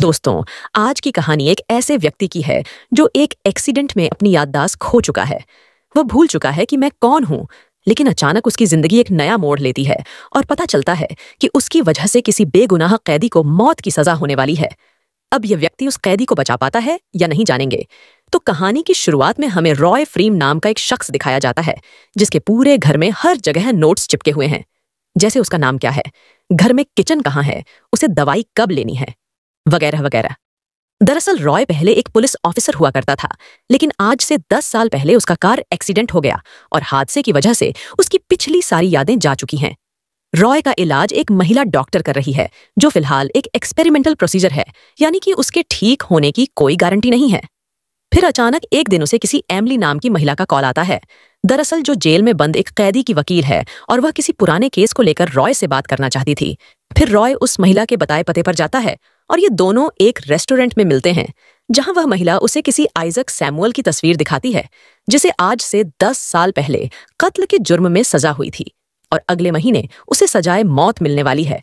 दोस्तों आज की कहानी एक ऐसे व्यक्ति की है जो एक एक्सीडेंट में अपनी याददाश्त खो चुका है वो भूल चुका है कि मैं कौन हूँ लेकिन अचानक उसकी जिंदगी एक नया मोड़ लेती है और पता चलता है कि उसकी वजह से किसी बेगुनाह कैदी को मौत की सजा होने वाली है अब यह व्यक्ति उस कैदी को बचा पाता है या नहीं जानेंगे तो कहानी की शुरुआत में हमें रॉय फ्रीम नाम का एक शख्स दिखाया जाता है जिसके पूरे घर में हर जगह नोट्स चिपके हुए हैं जैसे उसका नाम क्या है घर में किचन कहाँ है उसे दवाई कब लेनी है वगैरह वगैरह दरअसल रॉय पहले एक पुलिस ऑफिसर हुआ करता था लेकिन आज से दस साल पहले उसका कार एक्सीडेंट हो गया और हादसे की वजह से उसकी पिछली सारी यादें जा चुकी हैं रॉय का इलाज एक महिला डॉक्टर कर रही है जो फिलहाल एक एक्सपेरिमेंटल प्रोसीजर है यानी कि उसके ठीक होने की कोई गारंटी नहीं है फिर अचानक एक दिन उसे किसी एमली नाम की महिला का कॉल आता है दरअसल जो जेल में बंद एक कैदी की वकील है और वह किसी पुराने केस को लेकर रॉय से बात करना चाहती थी फिर रॉय उस महिला के बताए पते पर जाता है और ये दोनों एक रेस्टोरेंट में मिलते हैं जहां वह महिला उसे किसी आइजक सैमुअल की तस्वीर दिखाती है जिसे आज से दस साल पहले कत्ल के जुर्म में सजा हुई थी और अगले महीने उसे सजाए मौत मिलने वाली है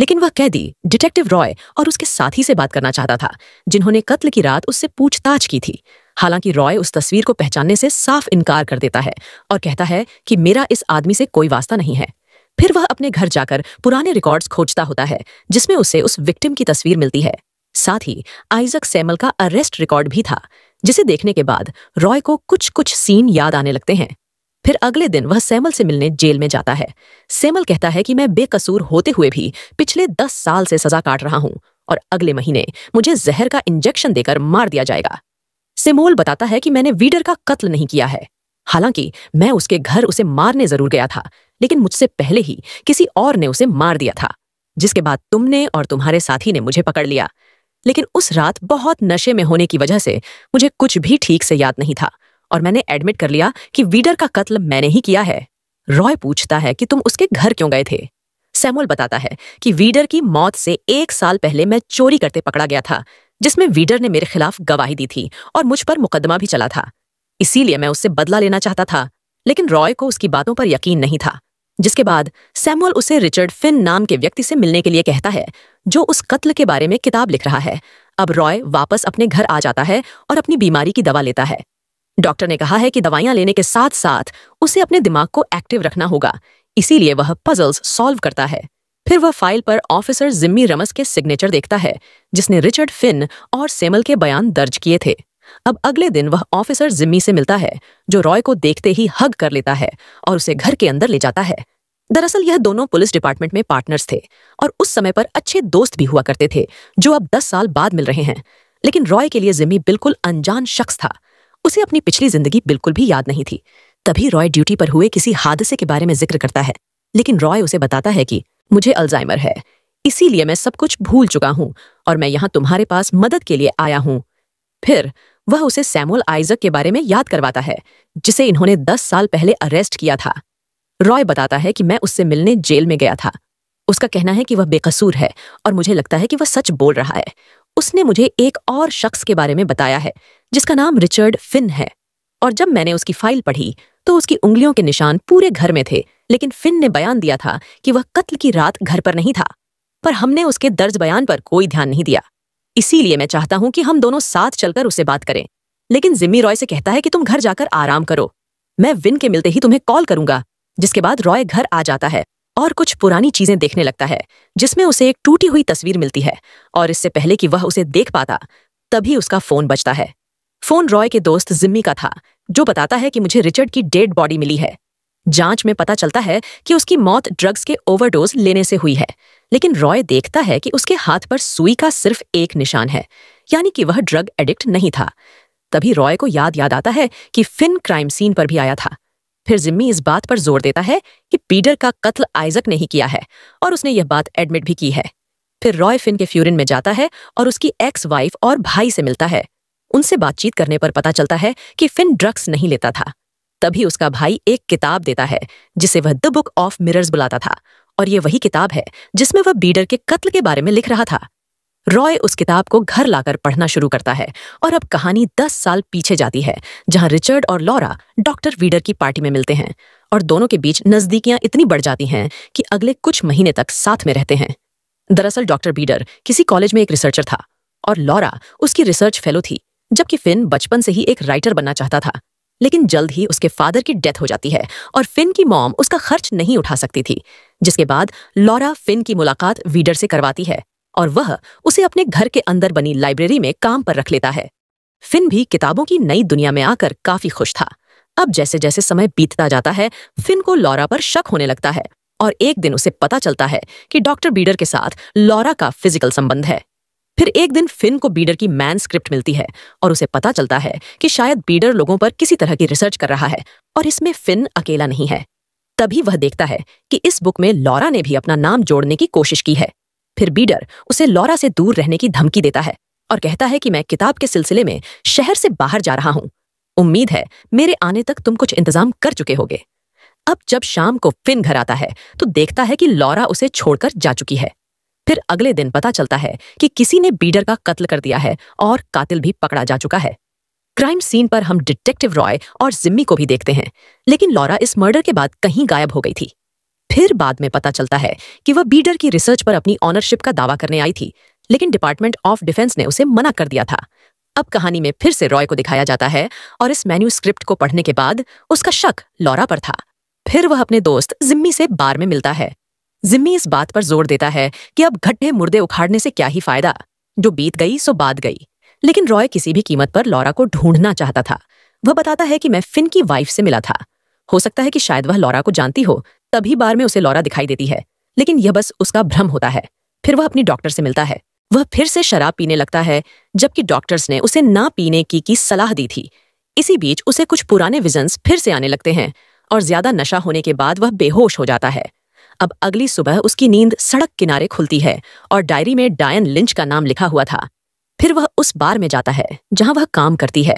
लेकिन वह कैदी डिटेक्टिव रॉय और उसके साथी से बात करना चाहता था जिन्होंने कत्ल की रात उससे पूछताछ की थी हालांकि रॉय उस तस्वीर को पहचानने से साफ इनकार कर देता है और कहता है कि मेरा इस आदमी से कोई वास्ता नहीं है फिर वह अपने घर जाकर पुराने रिकॉर्ड्स खोजता होता है जिसमें उसे उस विक्टिम की तस्वीर मिलती है साथ ही आइजक सैमल का अरेस्ट रिकॉर्ड भी था जिसे देखने के बाद रॉय को कुछ कुछ सीन याद आने लगते हैं फिर अगले दिन वह सैमल से मिलने जेल में जाता है सैमल कहता है कि मैं बेकसूर होते हुए भी पिछले दस साल से सजा काट रहा हूं और अगले महीने मुझे जहर का इंजेक्शन देकर मार दिया जाएगा सेमोल बताता है कि मैंने वीडर का कत्ल नहीं किया है हालांकि मैं उसके घर उसे मारने जरूर गया था लेकिन मुझसे पहले ही किसी और ने उसे मार दिया था जिसके बाद तुमने और तुम्हारे साथी ने मुझे पकड़ लिया लेकिन उस रात बहुत नशे में होने की वजह से मुझे कुछ भी ठीक से याद नहीं था और मैंने एडमिट कर लिया कि वीडर का कत्ल मैंने ही किया है रॉय पूछता है कि तुम उसके घर क्यों गए थे सैमुअल बताता है कि वीडर की मौत से एक साल पहले मैं चोरी करते पकड़ा गया था जिसमें वीडर ने मेरे खिलाफ गवाही दी थी और मुझ पर मुकदमा भी चला था इसीलिए मैं उससे बदला लेना चाहता था लेकिन रॉय को उसकी बातों पर यकीन नहीं था जिसके बाद सैमुअल उसे रिचर्ड फिन नाम के व्यक्ति से मिलने के लिए कहता है जो उस कत्ल के बारे में किताब लिख रहा है अब रॉय वापस अपने घर आ जाता है और अपनी बीमारी की दवा लेता है डॉक्टर ने कहा है कि दवाइयां लेने के साथ साथ उसे अपने दिमाग को एक्टिव रखना होगा इसीलिए वह पजल्स सॉल्व करता है फिर वह फाइल पर ऑफिसर जिम्मी रमस के सिग्नेचर देखता है जिसने रिचर्ड फिन और सेमल के बयान दर्ज किए थे अब अगले दिन वह ऑफिसर जिम्मी से मिलता है जो रॉय को देखते ही हग कर लेता है और उसे घर के अंदर ले जाता है दरअसल यह दोनों पुलिस डिपार्टमेंट में पार्टनर्स थे और उस समय पर अच्छे दोस्त भी हुआ करते थे जो अब दस साल बाद मिल रहे हैं लेकिन रॉय के लिए जिम्मी बिल्कुल अनजान शख्स था उसे अपनी पिछली जिंदगी बिल्कुल भी याद नहीं थी तभी रॉय ड्यूटी पर हुए किसी हादसे के बारे में जिक्र करता है लेकिन रॉय उसे बताता है कि मुझे अल्जाइमर है इसीलिए मैं सब कुछ भूल चुका हूँ और मैं यहां तुम्हारे पास मदद के लिए आया हूं फिर वह उसे सैमुअल आइजक के बारे में याद करवाता है जिसे इन्होंने दस साल पहले अरेस्ट किया था रॉय बताता है कि मैं उससे मिलने जेल में गया था उसका कहना है कि वह बेकसूर है और मुझे लगता है कि वह सच बोल रहा है उसने मुझे एक और शख्स के बारे में बताया है जिसका नाम रिचर्ड फिन है और जब मैंने उसकी फाइल पढ़ी तो उसकी उंगलियों के निशान पूरे घर में थे लेकिन फिन ने बयान दिया था कि वह कत्ल की रात घर पर नहीं था पर हमने उसके दर्ज बयान पर कोई ध्यान नहीं दिया इसीलिए मैं चाहता हूं कि हम दोनों साथ चलकर उससे बात करें लेकिन जिम्मी रॉय से कहता है कि तुम घर जाकर आराम करो मैं विन के मिलते ही तुम्हें कॉल करूंगा जिसके बाद रॉय घर आ जाता है और कुछ पुरानी चीजें देखने लगता है जिसमें उसे एक टूटी हुई तस्वीर मिलती है और इससे पहले कि वह उसे देख पाता तभी उसका फोन बचता है फोन रॉय के दोस्त जिम्मी का था जो बताता है कि मुझे रिचर्ड की डेड बॉडी मिली है जांच में पता चलता है कि उसकी मौत ड्रग्स के ओवरडोज लेने से हुई है लेकिन रॉय देखता है कि उसके हाथ पर सुई का सिर्फ एक निशान है यानी कि वह ड्रग एडिक्ट नहीं था तभी रॉय को याद याद आता है कि फिन क्राइम सीन पर भी आया था फिर जिम्मी इस बात पर जोर देता है कि पीडर का कत्ल आइजक ने ही किया है और उसने यह बात एडमिट भी की है फिर रॉय फिन के फ्यूरिन में जाता है और उसकी एक्स वाइफ और भाई से मिलता है उनसे बातचीत करने पर पता चलता है कि फिन ड्रग्स नहीं लेता था तभी उसका भाई एक किताब देता है जिसे वह द बुक ऑफ मिरर्स बुलाता था और यह वही किताब है जिसमें वह बीडर के कत्ल के बारे में लिख रहा था रॉय उस किताब को घर लाकर पढ़ना शुरू करता है और अब कहानी दस साल पीछे जाती है जहां रिचर्ड और लॉरा डॉक्टर वीडर की पार्टी में मिलते हैं और दोनों के बीच नजदीकियां इतनी बढ़ जाती हैं कि अगले कुछ महीने तक साथ में रहते हैं दरअसल डॉक्टर बीडर किसी कॉलेज में एक रिसर्चर था और लॉरा उसकी रिसर्च फेलो थी जबकि फिन बचपन से ही एक राइटर बनना चाहता था लेकिन जल्द ही उसके फादर की डेथ हो जाती है और फिन की मॉम उसका खर्च नहीं उठा सकती थी जिसके बाद लॉरा फिन की मुलाकात वीडर से करवाती है और वह उसे अपने घर के अंदर बनी लाइब्रेरी में काम पर रख लेता है फिन भी किताबों की नई दुनिया में आकर काफी खुश था अब जैसे जैसे समय बीतता जाता है फिन को लॉरा पर शक होने लगता है और एक दिन उसे पता चलता है कि डॉक्टर बीडर के साथ लॉरा का फिजिकल संबंध है फिर एक दिन फिन को बीडर की मैन स्क्रिप्ट मिलती है और उसे पता चलता है कि शायद बीडर लोगों पर किसी तरह की रिसर्च कर रहा है और इसमें फिन अकेला नहीं है तभी वह देखता है कि इस बुक में लॉरा ने भी अपना नाम जोड़ने की कोशिश की है फिर बीडर उसे लॉरा से दूर रहने की धमकी देता है और कहता है कि मैं किताब के सिलसिले में शहर से बाहर जा रहा हूं उम्मीद है मेरे आने तक तुम कुछ इंतजाम कर चुके होगे अब जब शाम को फिन घर आता है तो देखता है कि लॉरा उसे छोड़कर जा चुकी है फिर अगले दिन पता चलता है कि किसी ने बीडर का कत्ल कर दिया है और कातिल भी पकड़ा जा चुका है क्राइम सीन पर हम डिटेक्टिव रॉय और जिम्मी को भी देखते हैं लेकिन लॉरा इस मर्डर के बाद कहीं गायब हो गई थी फिर बाद में पता चलता है कि वह बीडर की रिसर्च पर अपनी ऑनरशिप का दावा करने आई थी लेकिन डिपार्टमेंट ऑफ डिफेंस ने उसे मना कर दिया था अब कहानी में फिर से रॉय को दिखाया जाता है और इस मैन्यूस्क्रिप्ट को पढ़ने के बाद उसका शक लॉरा पर था फिर वह अपने दोस्त जिम्मी से बार में मिलता है जिम्मी इस बात पर जोर देता है कि अब घट्टे मुर्दे उखाड़ने से क्या ही फायदा जो बीत गई सो बात गई लेकिन रॉय किसी भी कीमत पर लॉरा को ढूंढना चाहता था वह बताता है कि मैं फिन की वाइफ से मिला था हो सकता है कि शायद वह लॉरा को जानती हो तभी बार में उसे लॉरा दिखाई देती है लेकिन यह बस उसका भ्रम होता है फिर वह अपनी डॉक्टर से मिलता है वह फिर से शराब पीने लगता है जबकि डॉक्टर्स ने उसे ना पीने की की सलाह दी थी इसी बीच उसे कुछ पुराने विजन्स फिर से आने लगते हैं और ज्यादा नशा होने के बाद वह बेहोश हो जाता है अब अगली सुबह उसकी नींद सड़क किनारे खुलती है और डायरी में डायन लिंच का नाम लिखा हुआ था फिर वह उस बार में जाता है जहां वह काम करती है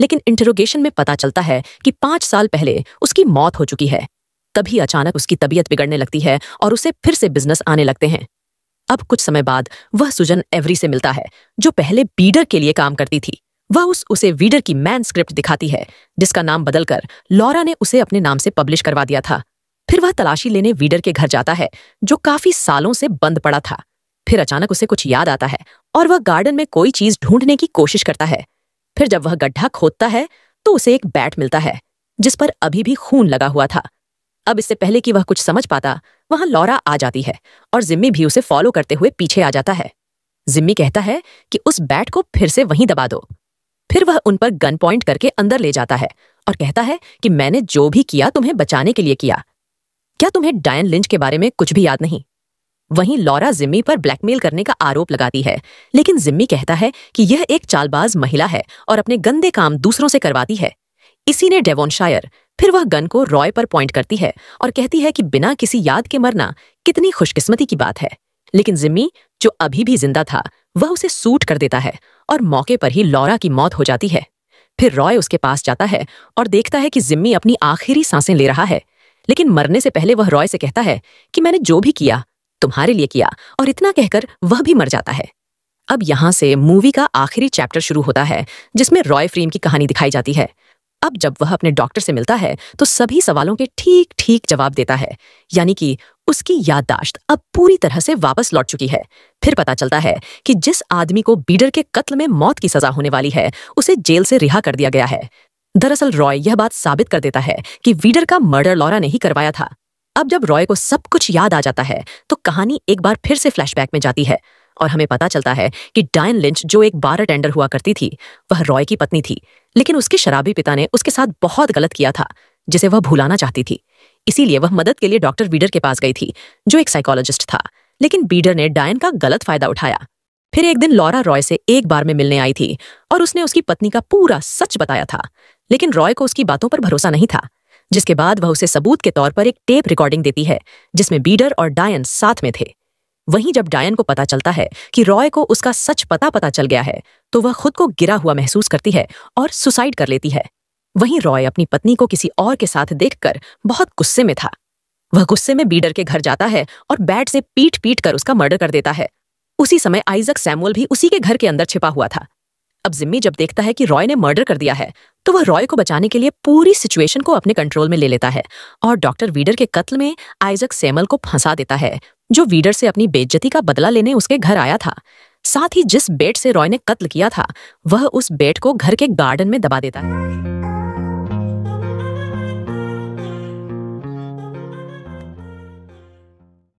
लेकिन इंटरोगेशन में पता चलता है कि पांच साल पहले उसकी मौत हो चुकी है तभी अचानक उसकी तबीयत बिगड़ने लगती है और उसे फिर से बिजनेस आने लगते हैं अब कुछ समय बाद वह सुजन एवरी से मिलता है जो पहले बीडर के लिए काम करती थी वह उस उसे वीडर की मैन स्क्रिप्ट दिखाती है जिसका नाम बदलकर लॉरा ने उसे अपने नाम से पब्लिश करवा दिया था फिर वह तलाशी लेने वीडर के घर जाता है जो काफी सालों से बंद पड़ा था फिर अचानक उसे कुछ याद आता है और वह गार्डन में कोई चीज ढूंढने की कोशिश करता है फिर जब वह गड्ढा खोदता है तो उसे एक बैट मिलता है जिस पर अभी भी खून लगा हुआ था अब इससे पहले कि वह कुछ समझ पाता वहां लौरा आ जाती है और जिम्मी भी उसे फॉलो करते हुए पीछे आ जाता है जिम्मी कहता है कि उस बैट को फिर से वहीं दबा दो फिर वह उन पर गन पॉइंट करके अंदर ले जाता है और कहता है कि मैंने जो भी किया तुम्हें बचाने के लिए किया क्या तुम्हें डायन लिंच के बारे में कुछ भी याद नहीं वहीं लॉरा जिम्मी पर ब्लैकमेल करने का आरोप लगाती है लेकिन जिम्मी कहता है कि यह एक चालबाज महिला है और अपने गंदे काम दूसरों से करवाती है इसी ने डेवोनशायर फिर वह गन को रॉय पर पॉइंट करती है और कहती है कि बिना किसी याद के मरना कितनी खुशकिस्मती की बात है लेकिन जिम्मी जो अभी भी जिंदा था वह उसे सूट कर देता है और मौके पर ही लॉरा की मौत हो जाती है फिर रॉय उसके पास जाता है और देखता है कि जिम्मी अपनी आखिरी सांसें ले रहा है लेकिन मरने से पहले वह रॉय से कहता है कि मैंने जो भी किया तुम्हारे लिए किया और इतना कहकर वह भी मर जाता है अब यहां से मूवी का आखिरी चैप्टर शुरू होता है जिसमें रॉय फ्रीम की कहानी दिखाई जाती है अब जब वह अपने डॉक्टर से मिलता है तो सभी सवालों के ठीक ठीक जवाब देता है यानी कि उसकी याददाश्त अब पूरी तरह से वापस लौट चुकी है फिर पता चलता है कि जिस आदमी को बीडर के कत्ल में मौत की सजा होने वाली है उसे जेल से रिहा कर दिया गया है दरअसल रॉय यह बात साबित कर देता है कि वीडर का मर्डर लॉरा ने ही करवाया था अब जब रॉय को सब कुछ याद आ जाता है तो कहानी एक बार फिर से फ्लैशबैक में जाती है और हमें पता चलता है कि डायन लिंच जो एक बार अटेंडर हुआ करती थी वह रॉय की पत्नी थी लेकिन उसके शराबी पिता ने उसके साथ बहुत गलत किया था जिसे वह भुलाना चाहती थी इसीलिए वह मदद के लिए डॉक्टर बीडर के पास गई थी जो एक साइकोलॉजिस्ट था लेकिन बीडर ने डायन का गलत फायदा उठाया फिर एक दिन लॉरा रॉय से एक बार में मिलने आई थी और उसने उसकी पत्नी का पूरा सच बताया था लेकिन रॉय को उसकी बातों पर भरोसा नहीं था जिसके बाद वह उसे सबूत के तौर पर एक टेप रिकॉर्डिंग देती है जिसमें बीडर और डायन साथ में थे वहीं जब डायन को पता चलता है कि रॉय को उसका सच पता पता चल गया है तो वह खुद को गिरा हुआ महसूस करती है और सुसाइड कर लेती है वहीं रॉय अपनी पत्नी को किसी और के साथ देखकर बहुत गुस्से में था वह गुस्से में बीडर के घर जाता है और बैट से पीट पीट कर उसका मर्डर कर देता है उसी समय आइजक सैमुअल भी उसी के घर के अंदर छिपा हुआ था अब जिम्मी जब देखता है कि रॉय ने मर्डर कर दिया है तो वह रॉय को बचाने के लिए पूरी सिचुएशन को अपने कंट्रोल में ले लेता है और डॉक्टर वीडर के कत्ल में आइजक सेमल को फंसा देता है जो वीडर से अपनी बेज्जती का बदला लेने उसके घर आया था साथ ही जिस बेट से रॉय ने कत्ल किया था वह उस बेट को घर के गार्डन में दबा देता है